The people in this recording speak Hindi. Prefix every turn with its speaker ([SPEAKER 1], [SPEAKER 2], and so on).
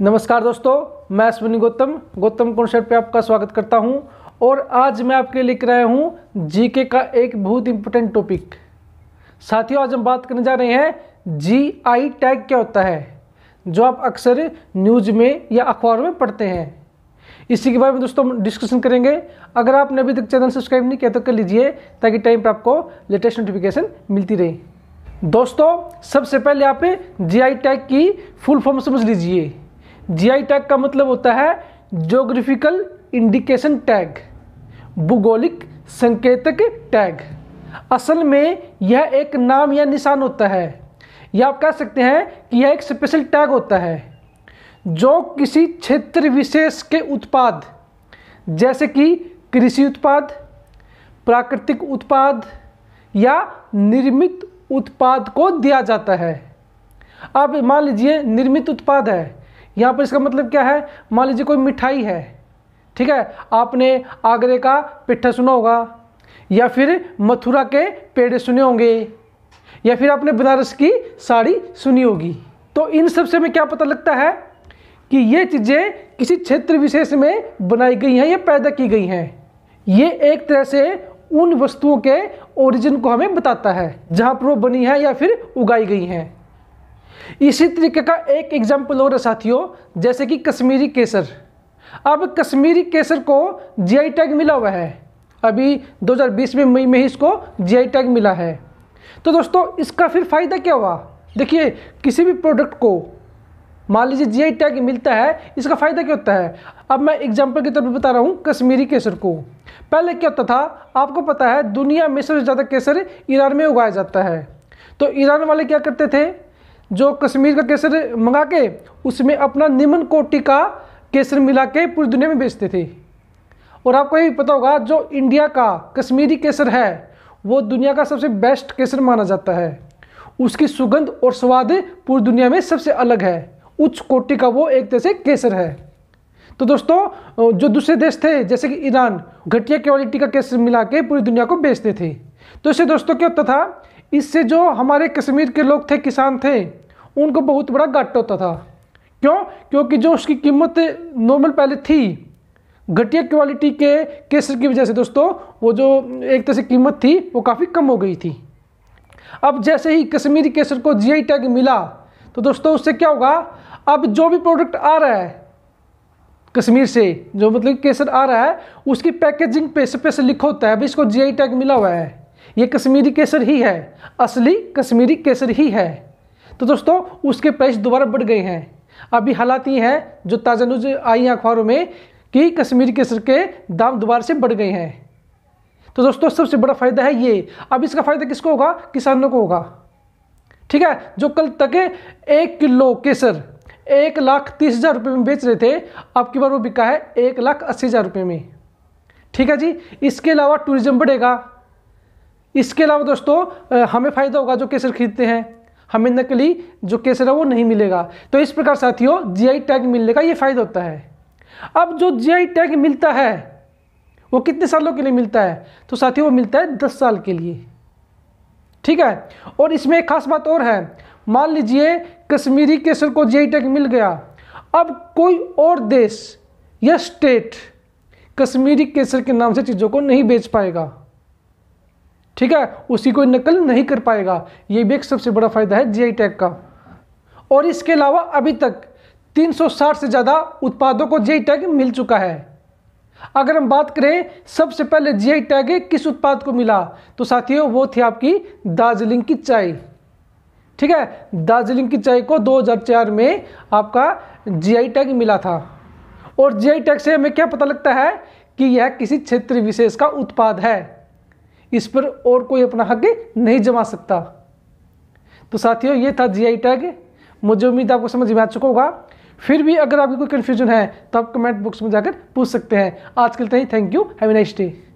[SPEAKER 1] नमस्कार दोस्तों मैं अश्विनी गौतम गौतम कॉन्सेप्ट पे आपका स्वागत करता हूँ और आज मैं आपके लिए लिख रहा हूँ जीके का एक बहुत इंपॉर्टेंट टॉपिक साथियों आज हम बात करने जा रहे हैं जी आई टैग क्या होता है जो आप अक्सर न्यूज में या अखबारों में पढ़ते हैं इसी के बारे में दोस्तों डिस्कशन करेंगे अगर आपने अभी तक चैनल सब्सक्राइब नहीं किया तो कर लीजिए ताकि टाइम पर आपको लेटेस्ट नोटिफिकेशन मिलती रहे दोस्तों सबसे पहले आप जी आई टैग की फुल फॉर्म समझ लीजिए जीआई टैग का मतलब होता है ज्योग्राफिकल इंडिकेशन टैग भूगोलिक संकेतक टैग असल में यह एक नाम या निशान होता है या आप कह सकते हैं कि यह एक स्पेशल टैग होता है जो किसी क्षेत्र विशेष के उत्पाद जैसे कि कृषि उत्पाद प्राकृतिक उत्पाद या निर्मित उत्पाद को दिया जाता है अब मान लीजिए निर्मित उत्पाद है यहाँ पर इसका मतलब क्या है मान लीजिए कोई मिठाई है ठीक है आपने आगरे का पिट्ठा सुना होगा या फिर मथुरा के पेड़े सुने होंगे या फिर आपने बनारस की साड़ी सुनी होगी तो इन सब से हमें क्या पता लगता है कि ये चीज़ें किसी क्षेत्र विशेष में बनाई गई हैं या पैदा की गई हैं ये एक तरह से उन वस्तुओं के ओरिजिन को हमें बताता है जहाँ पर वो बनी है या फिर उगाई गई हैं इसी तरीके का एक एग्जाम्पल और है साथियों जैसे कि कश्मीरी केसर अब कश्मीरी केसर को जीआई टैग मिला हुआ है अभी 2020 में मई में ही इसको जीआई टैग मिला है तो दोस्तों इसका फिर फ़ायदा क्या हुआ देखिए किसी भी प्रोडक्ट को मान लीजिए जीआई टैग मिलता है इसका फ़ायदा क्या होता है अब मैं एग्जाम्पल के तौर पर बता रहा हूँ कश्मीरी केसर को पहले क्या होता था आपको पता है दुनिया में सबसे ज़्यादा केसर ईरान में उगाया जाता है तो ईरान वाले क्या करते थे जो कश्मीर का केसर मंगा के उसमें अपना निम्न कोटि का केसर मिला के पूरी दुनिया में बेचते थे और आपको ये पता होगा जो इंडिया का कश्मीरी केसर है वो दुनिया का सबसे बेस्ट केसर माना जाता है उसकी सुगंध और स्वाद पूरी दुनिया में सबसे अलग है उच्च कोटि का वो एक तरह से केसर है तो दोस्तों जो दूसरे देश थे जैसे कि ईरान घटिया क्वालिटी का केसर मिला के पूरी दुनिया को बेचते थे तो इससे दोस्तों क्या होता था इससे जो हमारे कश्मीर के लोग थे किसान थे उनको बहुत बड़ा घट होता था क्यों क्योंकि जो उसकी कीमत नॉर्मल पहले थी घटिया क्वालिटी के केसर की वजह से दोस्तों वो जो एक तरह से कीमत थी वो काफ़ी कम हो गई थी अब जैसे ही कश्मीरी केसर को जीआई टैग मिला तो दोस्तों उससे क्या होगा अब जो भी प्रोडक्ट आ रहा है कश्मीर से जो मतलब केसर आ रहा है उसकी पैकेजिंग पे पैसे लिखा होता है अभी इसको जीआई टैग मिला हुआ है ये कश्मीरी केसर ही है असली कश्मीरी केसर ही है तो दोस्तों उसके प्राइस दोबारा बढ़ गए हैं अभी हालात ये हैं जो ताज़ा न्यूज आई है अखबारों में कि कश्मीर केसर के दाम दोबारा से बढ़ गए हैं तो दोस्तों सबसे बड़ा फ़ायदा है ये अब इसका फ़ायदा किसको होगा किसानों को होगा ठीक है जो कल तक एक किलो केसर एक लाख तीस हज़ार रुपये में बेच रहे थे अब की बार वो बिका है एक लाख अस्सी हज़ार रुपये में ठीक है जी इसके अलावा टूरिज़्म बढ़ेगा इसके अलावा दोस्तों हमें फ़ायदा होगा जो केसर खरीदते हैं हमें नकली जो केसर है वो नहीं मिलेगा तो इस प्रकार साथियों जीआई टैग मिलने का ये फ़ायदा होता है अब जो जीआई टैग मिलता है वो कितने सालों के लिए मिलता है तो साथियों वो मिलता है दस साल के लिए ठीक है और इसमें एक खास बात और है मान लीजिए कश्मीरी केसर को आई टैग मिल गया अब कोई और देश या स्टेट कश्मीरी केसर के नाम से चीज़ों को नहीं बेच पाएगा ठीक है उसी को नकल नहीं कर पाएगा ये भी एक सबसे बड़ा फ़ायदा है जी टैग का और इसके अलावा अभी तक 360 से ज़्यादा उत्पादों को जी टैग मिल चुका है अगर हम बात करें सबसे पहले जी टैग किस उत्पाद को मिला तो साथियों वो थी आपकी दार्जिलिंग की चाय ठीक है दार्जिलिंग की चाय को 2004 में आपका जी टैग मिला था और जी टैग से हमें क्या पता लगता है कि यह किसी क्षेत्र विशेष का उत्पाद है इस पर और कोई अपना हक नहीं जमा सकता तो साथियों ये था जीआई टैग मुझे उम्मीद आपको समझ में आ चुका होगा फिर भी अगर आपकी कोई कन्फ्यूजन है तो आप कमेंट बॉक्स में जाकर पूछ सकते हैं आज के लिए thank you have nice day